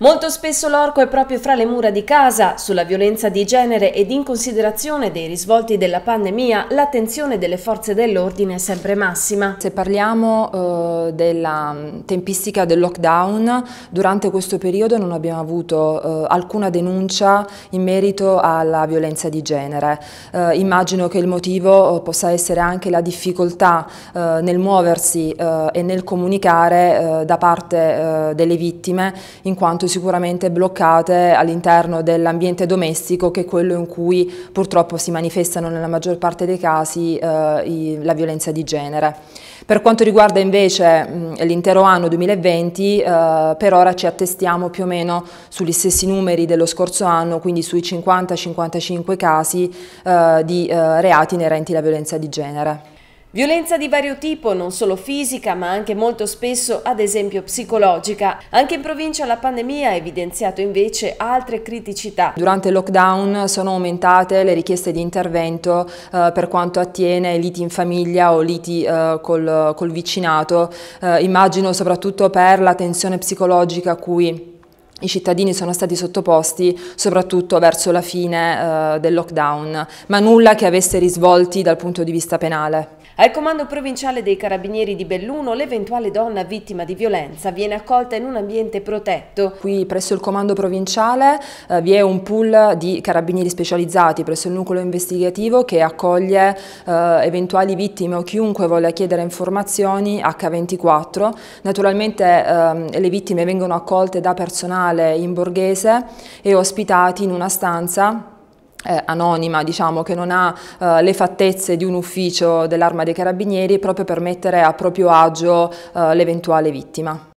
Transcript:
Molto spesso l'orco è proprio fra le mura di casa. Sulla violenza di genere ed in considerazione dei risvolti della pandemia, l'attenzione delle forze dell'ordine è sempre massima. Se parliamo eh, della mm, tempistica del lockdown, durante questo periodo non abbiamo avuto eh, alcuna denuncia in merito alla violenza di genere. Eh, immagino che il motivo eh, possa essere anche la difficoltà eh, nel muoversi eh, e nel comunicare da parte delle vittime in quanto tanto sicuramente bloccate all'interno dell'ambiente domestico che è quello in cui purtroppo si manifestano nella maggior parte dei casi eh, i, la violenza di genere. Per quanto riguarda invece l'intero anno 2020, eh, per ora ci attestiamo più o meno sugli stessi numeri dello scorso anno, quindi sui 50-55 casi eh, di eh, reati inerenti alla violenza di genere. Violenza di vario tipo, non solo fisica, ma anche molto spesso, ad esempio, psicologica. Anche in provincia la pandemia ha evidenziato invece altre criticità. Durante il lockdown sono aumentate le richieste di intervento eh, per quanto attiene liti in famiglia o liti eh, col, col, vicinato. Eh, immagino soprattutto per la tensione psicologica a cui i cittadini sono stati sottoposti soprattutto verso la fine eh, del lockdown, ma nulla che avesse risvolti dal punto di vista penale. Al comando provinciale dei carabinieri di Belluno l'eventuale donna vittima di violenza viene accolta in un ambiente protetto. Qui presso il comando provinciale eh, vi è un pool di carabinieri specializzati presso il nucleo investigativo che accoglie eh, eventuali vittime o chiunque voglia chiedere informazioni H24. Naturalmente eh, le vittime vengono accolte da personale locale in borghese e ospitati in una stanza eh, anonima, diciamo, che non ha eh, le fattezze di un ufficio dell'arma dei carabinieri proprio per mettere a proprio agio eh, l'eventuale vittima.